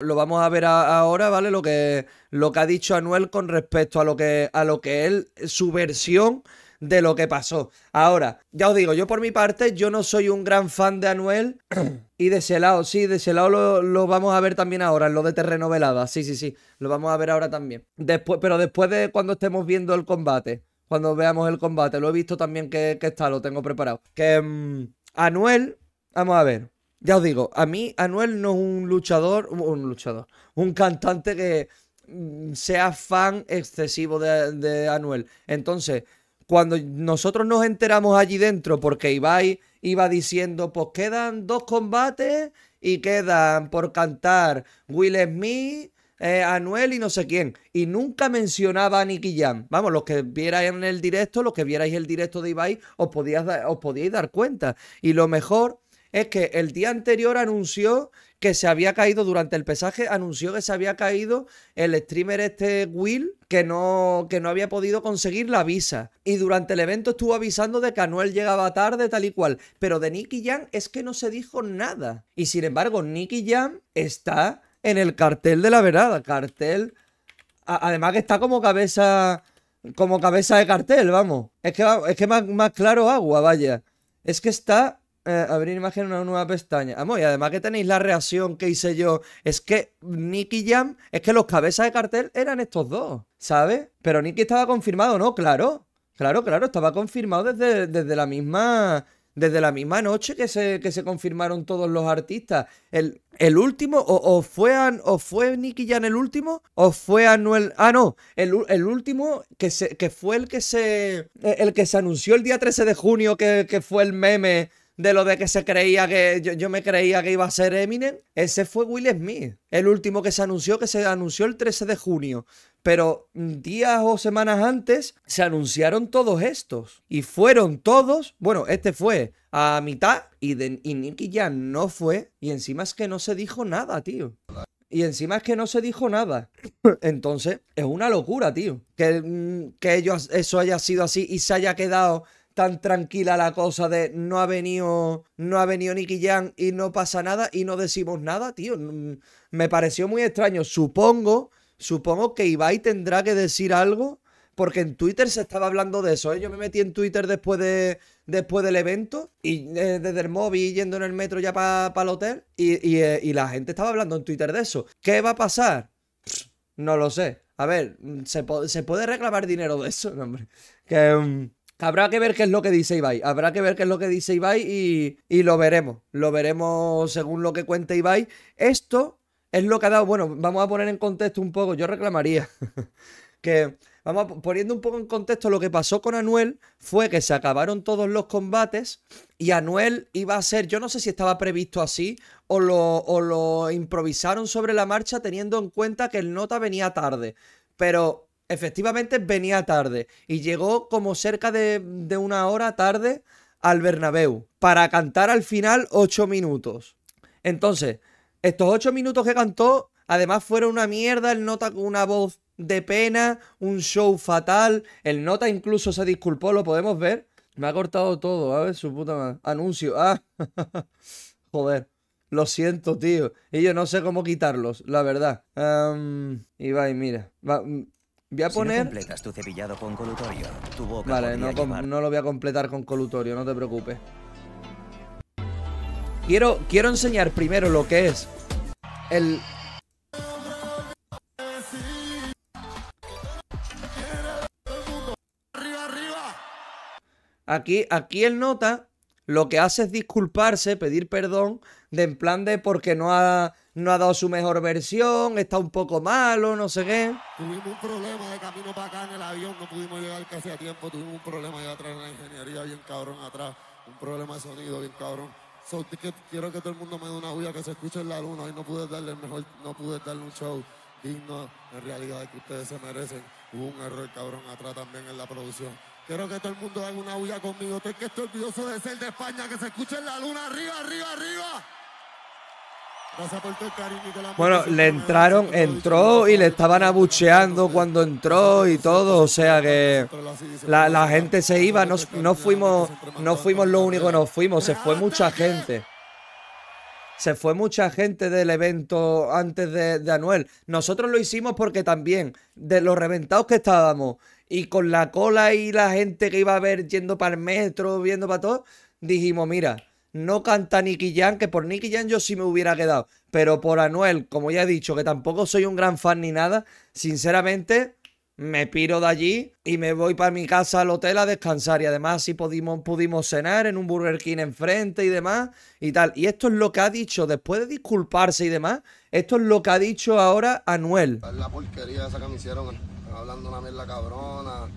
Lo vamos a ver ahora, ¿vale? Lo que, lo que ha dicho Anuel con respecto a lo que, a lo que él, su versión de lo que pasó. Ahora, ya os digo, yo por mi parte, yo no soy un gran fan de Anuel y de ese lado, sí, de ese lo, lo, vamos a ver también ahora, en lo de terreno sí, sí, sí, lo vamos a ver ahora también. Después, pero después de cuando estemos viendo el combate, cuando veamos el combate, lo he visto también que, está, lo tengo preparado. Que mm, Anuel, vamos a ver. Ya os digo, a mí Anuel no es un luchador, un luchador, un cantante que mm, sea fan excesivo de, Anuel. Entonces, cuando nosotros nos enteramos allí dentro, porque Ibai iba diciendo, pues quedan dos combates y quedan por cantar Will Smith, eh, Anuel y no sé quién. Y nunca mencionaba a Nicky Jam. Vamos, los que vierais en el directo, los que vierais el directo de Ibai, os, podíais os podíais dar cuenta. Y lo mejor es que el día anterior anunció que se había caído durante el pesaje, anunció que se había caído el streamer este Will, que no, que no había podido conseguir la visa. Y durante el evento estuvo avisando de que Anuel llegaba tarde, tal y cual. Pero de Nicky Jam es que no se dijo nada. Y sin embargo, Nicky Jam está en el cartel de la verada. Cartel. además que está como cabeza. Como cabeza de cartel, vamos. Es que, es que más, más claro agua, vaya. Es que está eh, abrir imagen una nueva pestaña. Vamos, y además que tenéis la reacción que hice yo. Es que Nicky Jam, es que los cabezas de cartel eran estos dos, ¿sabes? Pero Nicky estaba confirmado, ¿no? Claro, claro, claro, estaba confirmado desde, desde la misma. Desde la misma noche que se, que se confirmaron todos los artistas. El, el último, o, fue, o fue Nicky Jam el último, o fue Anuel. Ah, no, el, último que, se, que fue el que se. El que se anunció el día 13 de junio, que, que fue el meme de lo de que se creía que yo, me creía que iba a ser Eminem, ese fue Will Smith, el último que se anunció, que se anunció el 13 de junio. Pero días o semanas antes se anunciaron todos estos y fueron todos, bueno, este fue a mitad y, de, Nicky ya no fue y encima es que no se dijo nada, tío. Y encima es que no se dijo nada. Entonces, es una locura, tío. Que, mm, que eso haya sido así y se haya quedado tan tranquila la cosa de no ha venido, no ha venido Nicky Jam y no pasa nada y no decimos nada, tío. Mm, me pareció muy extraño. Supongo, supongo que Ibai tendrá que decir algo porque en Twitter se estaba hablando de eso. ¿eh? Yo me metí en Twitter después, de, después del evento y eh, desde el móvil yendo en el metro ya para el hotel eh, y, la gente estaba hablando en Twitter de eso. ¿Qué va a pasar? No lo sé. A ver, mm, ¿se, puede reclamar dinero de eso? hombre. Que... Mm, Habrá que ver qué es lo que dice Ibai. Habrá que ver qué es lo que dice Ibai y, y lo veremos. Lo veremos según lo que cuente Ibai. Esto es lo que ha dado. Bueno, vamos a poner en contexto un poco. Yo reclamaría que. Vamos poniendo un poco en contexto lo que pasó con Anuel fue que se acabaron todos los combates y Anuel iba a ser, yo no sé si estaba previsto así o lo, o lo improvisaron sobre la marcha teniendo en cuenta que el nota venía tarde, pero efectivamente venía tarde y llegó como cerca de, una hora tarde al Bernabéu para cantar al final ocho minutos. Entonces, estos ocho minutos que cantó, además fueron una mierda, el nota con una voz de pena, un show fatal, el nota incluso se disculpó, lo podemos ver. Me ha cortado todo, a ver, su puta madre. Anuncio, ah, joder. Lo siento, tío. Y yo no sé cómo quitarlos, la verdad. y va, mira. Va, Voy a poner... Vale, no, lo voy a completar con colutorio, no te preocupes. Quiero, quiero enseñar primero lo que es el... Aquí, aquí el nota lo que hace es disculparse, pedir perdón, de en plan de porque no ha, no ha dado su mejor versión, está un poco malo, no sé qué. Tuvimos un problema de camino para acá en el avión, no pudimos llegar casi a tiempo, tuvimos un problema allá atrás en la ingeniería, bien cabrón atrás, un problema de sonido, bien cabrón. So, que, quiero que todo el mundo me dé una huya que se escuche en la luna, hoy no pude darle el mejor, no pude darle un show digno en realidad que ustedes se merecen. Hubo un error cabrón atrás también en la producción. Quiero que todo el mundo haga una bulla conmigo. Estoy que estoy orgulloso de ser de España, que se escuche en la luna arriba, arriba, arriba. Bueno, le entraron, entró y le estaban abucheando cuando entró y todo, o sea que la, pues gente se iba, no, fuimos no fuimos lo único nos fuimos, se fue mucha gente. Se fue mucha gente del evento antes de, Anuel. Nosotros lo hicimos porque también, de los reventados que estábamos, y con la cola y la gente que iba a ver yendo para el metro, viendo para todo, dijimos, mira, no canta Nicky Jan, que por Nicky Jan yo sí me hubiera quedado, pero por Anuel, como ya he dicho, que tampoco soy un gran fan ni nada, sinceramente me piro de allí y me voy para mi casa al hotel a descansar. Y además si pudimos, pudimos cenar en un Burger King enfrente y demás y tal. Y esto es lo que ha dicho, después de disculparse y demás, esto es lo que ha dicho ahora Anuel. La porquería esa que me hicieron, hablando una mierda cabrona,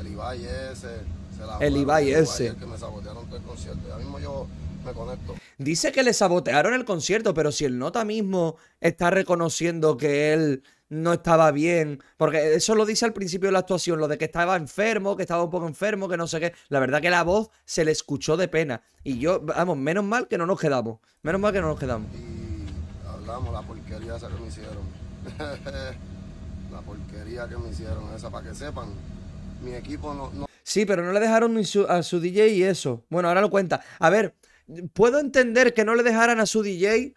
el Ibai ese, se la el Ibai ese. que me sabotearon todo el concierto. Ya mismo yo me conecto. Dice que le sabotearon el concierto, pero si el nota mismo está reconociendo que él no estaba bien. Porque eso lo dice al principio de la actuación, lo de que estaba enfermo, que estaba un poco enfermo, que no sé qué. La verdad que la voz se le escuchó de pena. Y yo, vamos, menos mal que no nos quedamos. Menos mal que no nos quedamos. Y hablamos la porquería esa que me hicieron. la porquería que me hicieron esa, para que sepan. Mi equipo no... Sí, pero no le dejaron a su DJ y eso. Bueno, ahora lo cuenta. A ver, puedo entender que no le dejaran a su DJ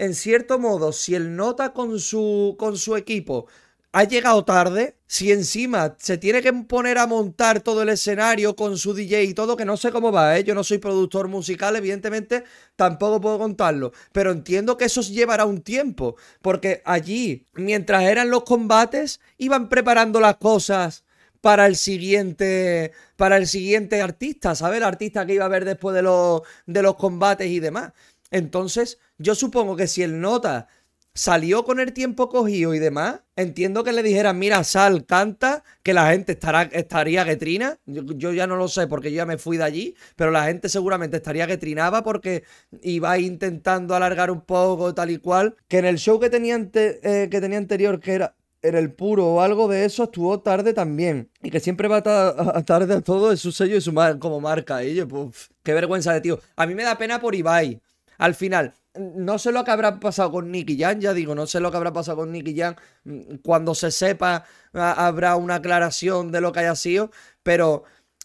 en cierto modo, si el nota con su, con su equipo ha llegado tarde, si encima se tiene que poner a montar todo el escenario con su DJ y todo, que no sé cómo va, ¿eh? yo no soy productor musical, evidentemente tampoco puedo contarlo, pero entiendo que eso llevará un tiempo, porque allí, mientras eran los combates, iban preparando las cosas para el siguiente para el siguiente artista, ¿sabes? El artista que iba a ver después de los de los combates y demás. Entonces, yo supongo que si el nota salió con el tiempo cogido y demás, entiendo que le dijeran, mira, sal, canta, que la gente estará, estaría getrina Yo, ya no lo sé porque yo ya me fui de allí, pero la gente seguramente estaría guetrinada porque iba intentando alargar un poco, tal y cual. Que en el show que tenía, eh, que tenía anterior, que era en el puro o algo de eso estuvo tarde también. Y que siempre va a tarde a todo es su sello y su como marca. Y yo, pues, qué vergüenza de tío. A mí me da pena por Ibai al final, no sé lo que habrá pasado con Nicky Jan, ya digo, no sé lo que habrá pasado con Nicky Jan. Mm, cuando se sepa, habrá una aclaración de lo que haya sido, pero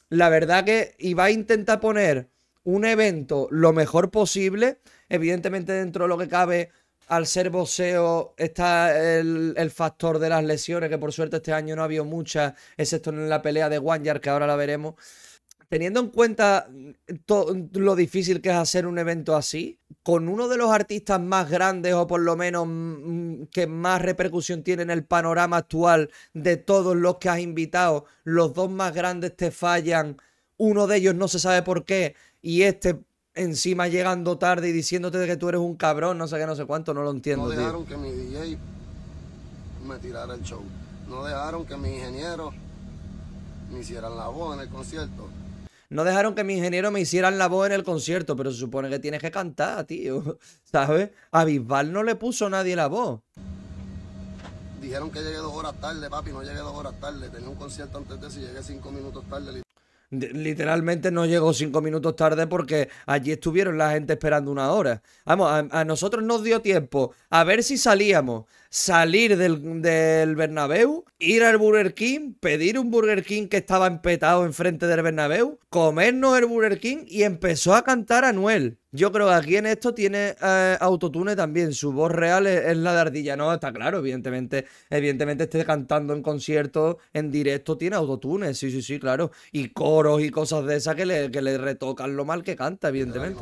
la verdad que iba a intentar poner un evento lo mejor posible, evidentemente dentro de lo que cabe al ser boxeo está el, factor de las lesiones, que por suerte este año no ha habido muchas, excepto en la pelea de Wanyar, que ahora la veremos teniendo en cuenta mm, lo difícil que es hacer un evento así, con uno de los artistas más grandes o por lo menos mm, que más repercusión tiene en el panorama actual de todos los que has invitado, los dos más grandes te fallan, uno de ellos no se sabe por qué y este encima llegando tarde y diciéndote que tú eres un cabrón, no sé qué, no sé cuánto, no lo entiendo. No dejaron que mi DJ me tirara el show, no dejaron que mi ingeniero me hicieran la voz en el concierto no dejaron que mi ingeniero me hicieran la voz en el concierto, pero se supone que tienes que cantar, tío. ¿Sabes? A Bisbal no le puso nadie la voz. Dijeron que llegué dos horas tarde, papi, no llegué dos horas tarde. Tenía un concierto antes de eso llegué cinco minutos tarde. Literalmente no llegó cinco minutos tarde porque allí estuvieron la gente esperando una hora. Vamos, a nosotros nos dio tiempo a ver si salíamos, salir del, del Bernabéu, ir al Burger King, pedir un Burger King que estaba empetado enfrente del Bernabéu, comernos el Burger King y empezó a cantar Anuel. Yo creo que aquí en esto tiene eh, autotune también. Su voz real es, la de Ardilla. No, está claro, evidentemente. Evidentemente esté cantando en concierto, en directo, tiene autotune. Sí, sí, sí, claro. Y coros y cosas de esas que le retocan lo mal que canta, evidentemente.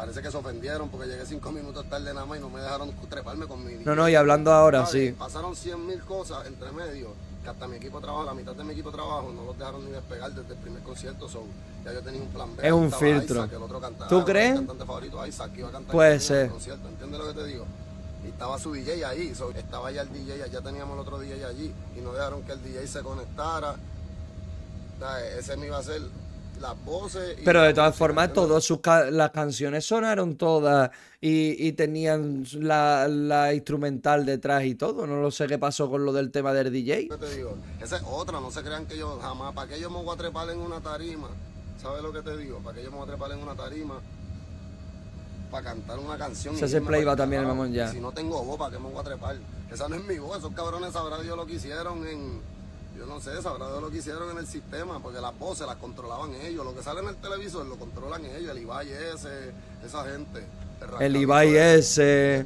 Parece que se ofendieron porque llegué cinco minutos tarde nada más y no me dejaron treparme con mi... No, no, y hablando ahora, sí. Pasaron cien mil cosas entre medio, que hasta mi equipo de trabajo, la mitad de mi equipo de trabajo, no los dejaron ni despegar desde el primer concierto, son... ya yo tenía un plan B. Es un filtro. ¿Tú crees? cantante favorito, Puede ser. el concierto, ¿entiendes lo que te digo? Y estaba su DJ ahí, estaba ya el DJ, ya teníamos el otro DJ allí, y no dejaron que el DJ se conectara. Ese me iba a ser las voces. Y Pero de todas formas, todas sus las canciones sonaron todas y, y tenían la, la, instrumental detrás y todo. No lo sé qué pasó con lo del tema del DJ. te digo, esa es otra, no se crean que yo jamás, ¿para qué yo me voy a trepar en una tarima? ¿Sabes lo que te digo? ¿Para qué yo me voy a trepar en una tarima? para cantar una canción. Se play va también el mamón ya. Si no tengo voz, ¿para qué me voy a trepar? Esa no es mi voz, esos cabrones sabrán yo lo que hicieron en yo no sé, sabrá de lo que hicieron en el sistema, porque las voces las controlaban ellos, lo que sale en el televisor lo controlan ellos, el Ibai ese, esa gente. El, Ibai ese.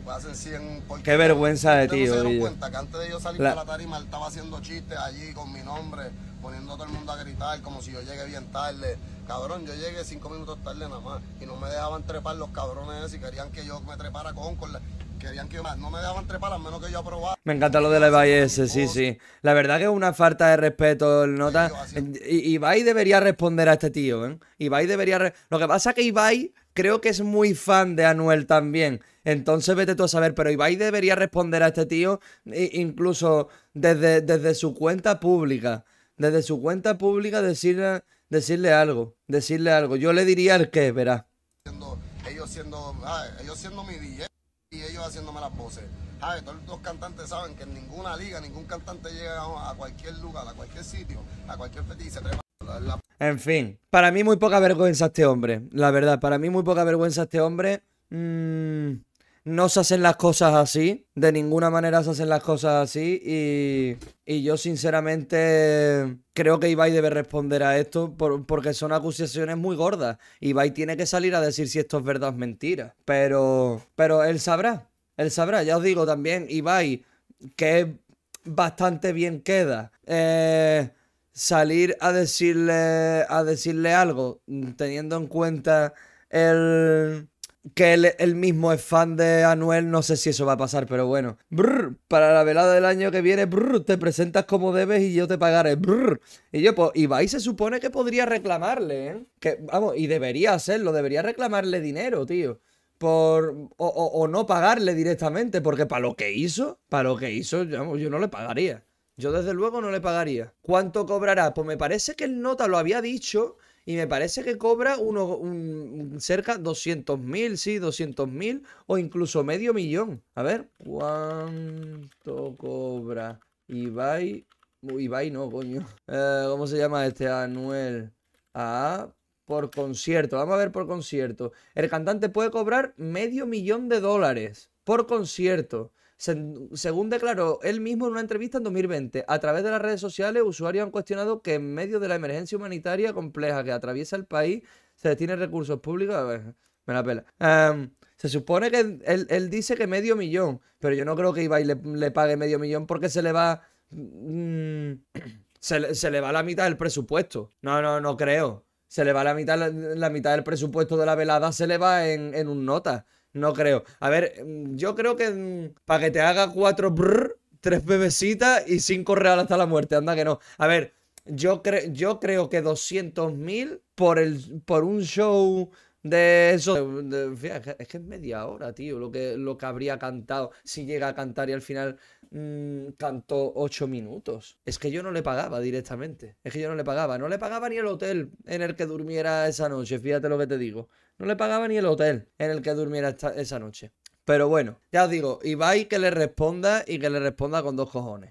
Qué vergüenza de ti, no cuenta que antes de yo salir la... la tarima él estaba haciendo chistes allí con mi nombre, poniendo a todo el mundo a gritar como si yo llegué bien tarde. Cabrón, yo llegué cinco minutos tarde nada más y no me dejaban trepar los cabrones y querían que yo me trepara con, con Querían que no me dejaban trepar menos que yo aprobara. Me encanta lo de la Ibai ese, sí, sí. La verdad que es una falta de respeto el nota. Ibai debería responder a este tío, ¿eh? Ibai debería... Lo que pasa es que Ibai creo que es muy fan de Anuel también. Entonces vete tú a saber, pero Ibai debería responder a este tío incluso desde, desde su cuenta pública. Desde su cuenta pública decirle, decirle algo, decirle algo. Yo le diría el qué, verá. Ellos siendo, ellos siendo ah, mi DJ y ellos haciéndome las voces. ¿Sabe? Todos los cantantes saben que en ninguna liga, ningún cantante llega a cualquier lugar, a cualquier sitio, a cualquier fetiche, En fin, para mí muy poca vergüenza este hombre, la verdad, para mí muy poca vergüenza este hombre. Mm, no se hacen las cosas así, de ninguna manera se hacen las cosas así y, y yo sinceramente creo que Ibai debe responder a esto porque son acusaciones muy gordas. Ibai tiene que salir a decir si esto es verdad o mentira, pero, pero él sabrá, él sabrá, ya os digo también, Ibai, que bastante bien queda. Eh, salir a decirle, a decirle algo, teniendo en cuenta el que él, mismo es fan de Anuel, no sé si eso va a pasar, pero bueno. Brr, para la velada del año que viene, brr, te presentas como debes y yo te pagaré. Y yo, pues, Ibai se supone que podría reclamarle, ¿eh? Que, vamos, y debería hacerlo, debería reclamarle dinero, tío. Por, o, no pagarle directamente, porque para lo que hizo, para lo que hizo, yo, yo no le pagaría. Yo desde luego no le pagaría. ¿Cuánto cobrará? Pues me parece que el nota lo había dicho y me parece que cobra uno, un, cerca 200.000, sí, 200.000 o incluso medio millón. A ver, ¿cuánto cobra Ibai? Ibai no, coño. Eh, ¿Cómo se llama este? Anuel. Ah, por concierto. Vamos a ver por concierto. El cantante puede cobrar medio millón de dólares por concierto según declaró él mismo en una entrevista en 2020, a través de las redes sociales, usuarios han cuestionado que en medio de la emergencia humanitaria compleja que atraviesa el país, se destinen recursos públicos. A ver, me la pela. Em, se supone que él, él, dice que medio millón, pero yo no creo que Ibai le, le pague medio millón porque se le va. Mm, se, se, le va la mitad del presupuesto. No, no, no creo. Se le va la mitad, mitad del presupuesto de la velada, se le va en un nota. No creo. A ver, mm, yo creo que mm, para que te haga cuatro tres bebecitas y cinco reales hasta la muerte. Anda que no. A ver, yo, creo yo creo que 200.000 por, el, por un show de eso. es que es media hora, tío, lo que, lo que habría cantado si llega a cantar y al final mm, cantó ocho minutos. Es que yo no le pagaba directamente. Es que yo no le pagaba. No le pagaba ni el hotel en el que durmiera esa noche, fíjate lo que te digo. No le pagaba ni el hotel en el que durmiera esa noche. Pero bueno, ya os digo, Ibai que le responda y que le responda con dos cojones.